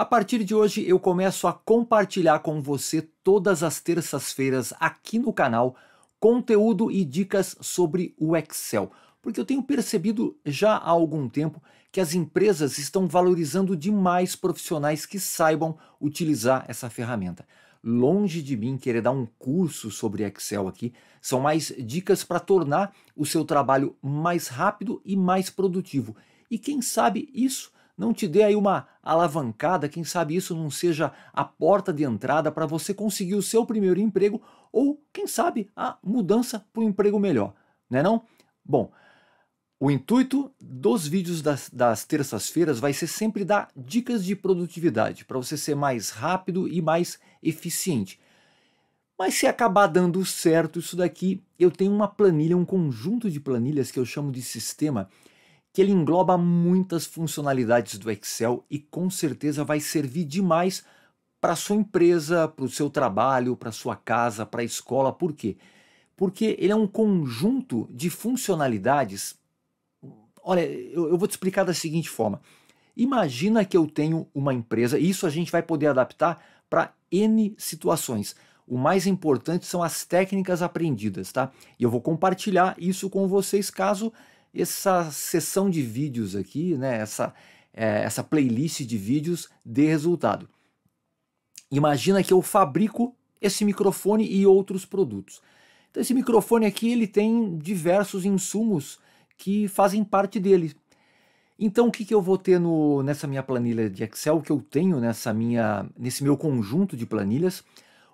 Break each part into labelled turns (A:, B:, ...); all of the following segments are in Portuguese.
A: A partir de hoje eu começo a compartilhar com você todas as terças-feiras aqui no canal conteúdo e dicas sobre o Excel, porque eu tenho percebido já há algum tempo que as empresas estão valorizando demais profissionais que saibam utilizar essa ferramenta longe de mim querer dar um curso sobre Excel aqui, são mais dicas para tornar o seu trabalho mais rápido e mais produtivo. E quem sabe isso não te dê aí uma alavancada, quem sabe isso não seja a porta de entrada para você conseguir o seu primeiro emprego ou, quem sabe, a mudança para um emprego melhor, né não, Bom, o intuito dos vídeos das, das terças-feiras vai ser sempre dar dicas de produtividade para você ser mais rápido e mais eficiente. Mas se acabar dando certo isso daqui, eu tenho uma planilha, um conjunto de planilhas que eu chamo de sistema que ele engloba muitas funcionalidades do Excel e com certeza vai servir demais para sua empresa, para o seu trabalho, para sua casa, para a escola. Por quê? Porque ele é um conjunto de funcionalidades. Olha, eu, eu vou te explicar da seguinte forma. Imagina que eu tenho uma empresa, e isso a gente vai poder adaptar para N situações. O mais importante são as técnicas aprendidas, tá? E eu vou compartilhar isso com vocês caso essa sessão de vídeos aqui, né, essa, é, essa playlist de vídeos dê resultado. Imagina que eu fabrico esse microfone e outros produtos. Então esse microfone aqui ele tem diversos insumos que fazem parte dele. Então o que, que eu vou ter no, nessa minha planilha de Excel que eu tenho nessa minha nesse meu conjunto de planilhas?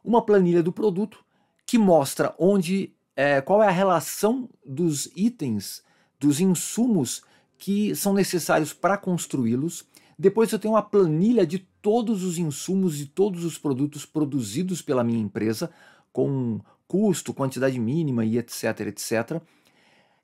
A: Uma planilha do produto que mostra onde é, qual é a relação dos itens dos insumos que são necessários para construí-los. Depois eu tenho uma planilha de todos os insumos e todos os produtos produzidos pela minha empresa, com custo, quantidade mínima e etc, etc.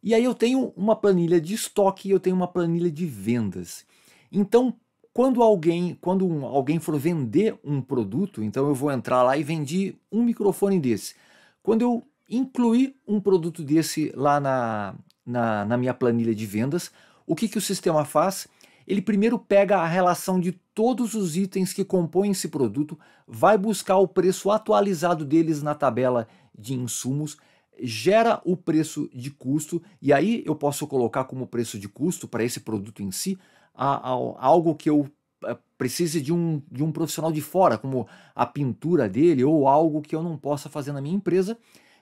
A: E aí eu tenho uma planilha de estoque e eu tenho uma planilha de vendas. Então, quando alguém, quando um, alguém for vender um produto, então eu vou entrar lá e vendi um microfone desse. Quando eu incluir um produto desse lá na, na, na minha planilha de vendas, o que, que o sistema faz? Ele primeiro pega a relação de todos os itens que compõem esse produto, vai buscar o preço atualizado deles na tabela de insumos, gera o preço de custo, e aí eu posso colocar como preço de custo para esse produto em si a, a, algo que eu eh, precise de um, de um profissional de fora, como a pintura dele ou algo que eu não possa fazer na minha empresa.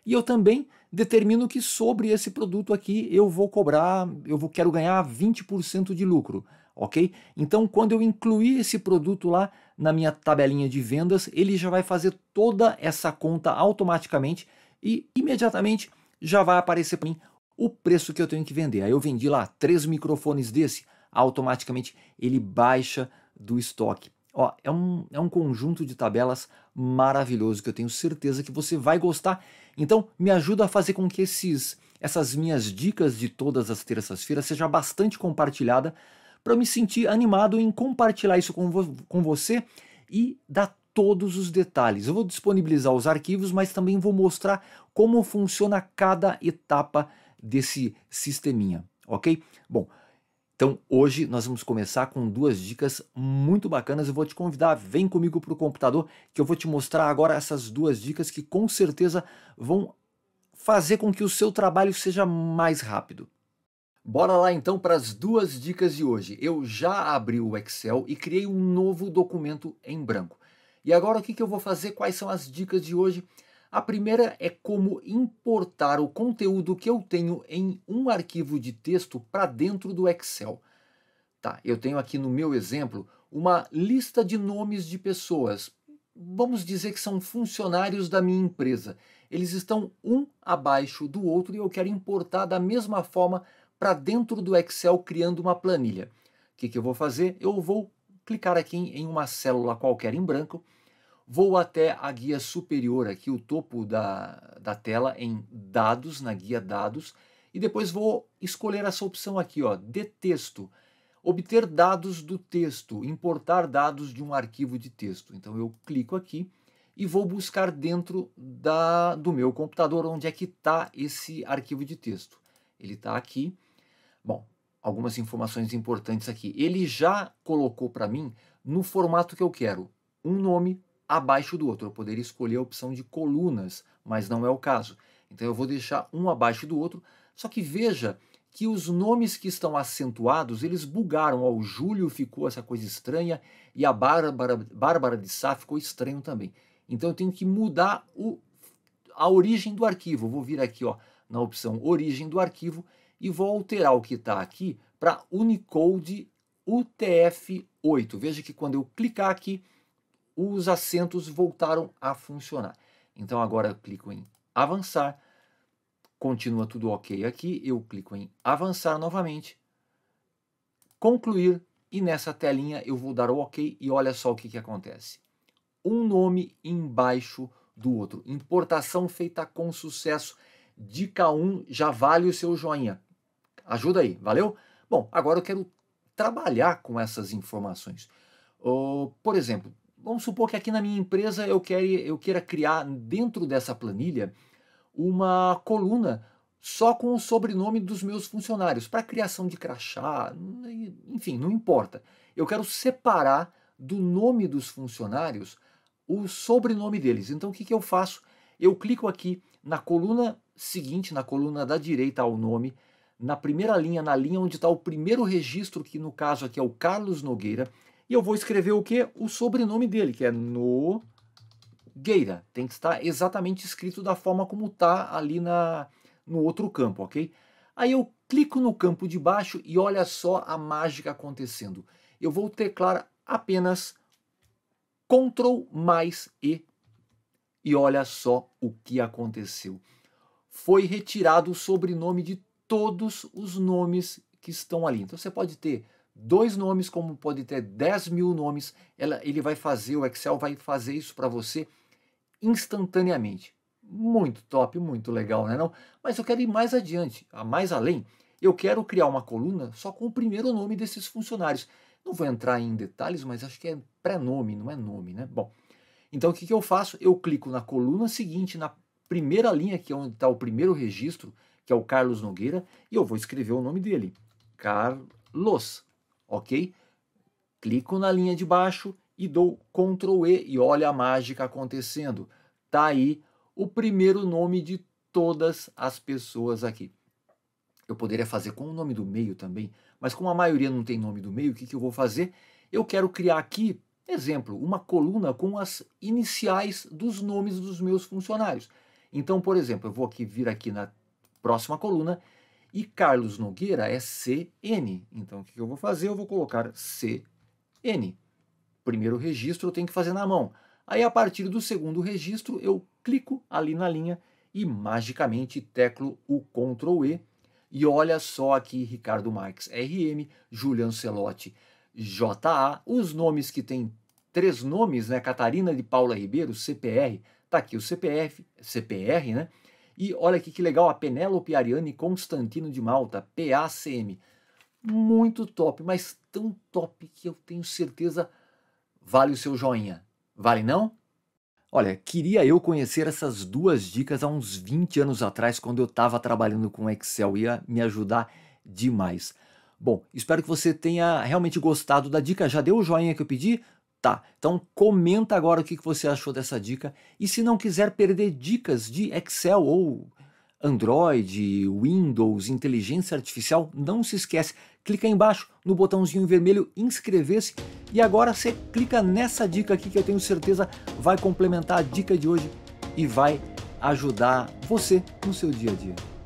A: E eu também determino que sobre esse produto aqui eu vou cobrar, eu vou, quero ganhar 20% de lucro, ok? Então, quando eu incluir esse produto lá na minha tabelinha de vendas, ele já vai fazer toda essa conta automaticamente e imediatamente já vai aparecer para mim o preço que eu tenho que vender. Aí eu vendi lá três microfones desse, automaticamente ele baixa do estoque. Ó, é um, é um conjunto de tabelas maravilhoso que eu tenho certeza que você vai gostar. Então, me ajuda a fazer com que esses, essas minhas dicas de todas as terças-feiras seja bastante compartilhada para eu me sentir animado em compartilhar isso com, vo com você e dar todos os detalhes. Eu vou disponibilizar os arquivos, mas também vou mostrar como funciona cada etapa desse sisteminha, ok? Bom, então hoje nós vamos começar com duas dicas muito bacanas. Eu vou te convidar, vem comigo para o computador que eu vou te mostrar agora essas duas dicas que com certeza vão fazer com que o seu trabalho seja mais rápido. Bora lá então para as duas dicas de hoje. Eu já abri o Excel e criei um novo documento em branco. E agora o que, que eu vou fazer? Quais são as dicas de hoje? A primeira é como importar o conteúdo que eu tenho em um arquivo de texto para dentro do Excel. Tá, eu tenho aqui no meu exemplo uma lista de nomes de pessoas. Vamos dizer que são funcionários da minha empresa. Eles estão um abaixo do outro e eu quero importar da mesma forma para dentro do Excel criando uma planilha. O que, que eu vou fazer? Eu vou clicar aqui em uma célula qualquer em branco Vou até a guia superior aqui, o topo da, da tela, em dados, na guia dados, e depois vou escolher essa opção aqui, ó, de texto. Obter dados do texto, importar dados de um arquivo de texto. Então eu clico aqui e vou buscar dentro da, do meu computador onde é que está esse arquivo de texto. Ele está aqui. Bom, algumas informações importantes aqui. Ele já colocou para mim no formato que eu quero. Um nome, abaixo do outro. Eu poderia escolher a opção de colunas, mas não é o caso. Então eu vou deixar um abaixo do outro, só que veja que os nomes que estão acentuados, eles bugaram. o Júlio ficou essa coisa estranha e a Bárbara, Bárbara de Sá ficou estranho também. Então eu tenho que mudar o, a origem do arquivo. Eu vou vir aqui ó, na opção origem do arquivo e vou alterar o que está aqui para Unicode UTF-8. Veja que quando eu clicar aqui, os assentos voltaram a funcionar. Então agora eu clico em avançar, continua tudo ok aqui, eu clico em avançar novamente, concluir e nessa telinha eu vou dar o ok e olha só o que, que acontece. Um nome embaixo do outro. Importação feita com sucesso. Dica 1 já vale o seu joinha. Ajuda aí, valeu? Bom, agora eu quero trabalhar com essas informações. Uh, por exemplo, vamos supor que aqui na minha empresa eu queira, eu queira criar dentro dessa planilha uma coluna só com o sobrenome dos meus funcionários, para criação de crachá, enfim, não importa. Eu quero separar do nome dos funcionários o sobrenome deles. Então o que, que eu faço? Eu clico aqui na coluna seguinte, na coluna da direita ao nome, na primeira linha, na linha onde está o primeiro registro, que no caso aqui é o Carlos Nogueira. E eu vou escrever o que? O sobrenome dele, que é Nogueira. Tem que estar exatamente escrito da forma como está ali na, no outro campo, ok? Aí eu clico no campo de baixo e olha só a mágica acontecendo. Eu vou teclar apenas Ctrl mais E. E olha só o que aconteceu. Foi retirado o sobrenome de todos os nomes que estão ali. Então você pode ter dois nomes, como pode ter 10 mil nomes, ela, ele vai fazer, o Excel vai fazer isso para você instantaneamente. Muito top, muito legal, né não? Mas eu quero ir mais adiante, mais além. Eu quero criar uma coluna só com o primeiro nome desses funcionários. Não vou entrar em detalhes, mas acho que é pré-nome, não é nome, né? Bom, então o que, que eu faço? Eu clico na coluna seguinte, na primeira linha, que é onde está o primeiro registro, que é o Carlos Nogueira, e eu vou escrever o nome dele. Carlos ok? Clico na linha de baixo e dou Ctrl E e olha a mágica acontecendo. Tá aí o primeiro nome de todas as pessoas aqui. Eu poderia fazer com o nome do meio também, mas como a maioria não tem nome do meio, o que, que eu vou fazer? Eu quero criar aqui, exemplo, uma coluna com as iniciais dos nomes dos meus funcionários. Então, por exemplo, eu vou aqui vir aqui na próxima coluna e Carlos Nogueira é CN. Então o que eu vou fazer? Eu vou colocar CN. Primeiro registro eu tenho que fazer na mão. Aí a partir do segundo registro eu clico ali na linha e magicamente teclo o Ctrl E. E olha só aqui Ricardo Marques RM, Julian Celotti JA, os nomes que tem três nomes, né? Catarina de Paula Ribeiro, CPR, tá aqui o CPF, CPR, né? E olha aqui que legal, a Penélope Ariane Constantino de Malta, PACM. Muito top, mas tão top que eu tenho certeza vale o seu joinha. Vale não? Olha, queria eu conhecer essas duas dicas há uns 20 anos atrás, quando eu estava trabalhando com Excel, ia me ajudar demais. Bom, espero que você tenha realmente gostado da dica. Já deu o joinha que eu pedi? Tá, então comenta agora o que você achou dessa dica e se não quiser perder dicas de Excel ou Android, Windows, inteligência artificial, não se esquece, clica aí embaixo no botãozinho vermelho inscrever-se e agora você clica nessa dica aqui que eu tenho certeza vai complementar a dica de hoje e vai ajudar você no seu dia a dia.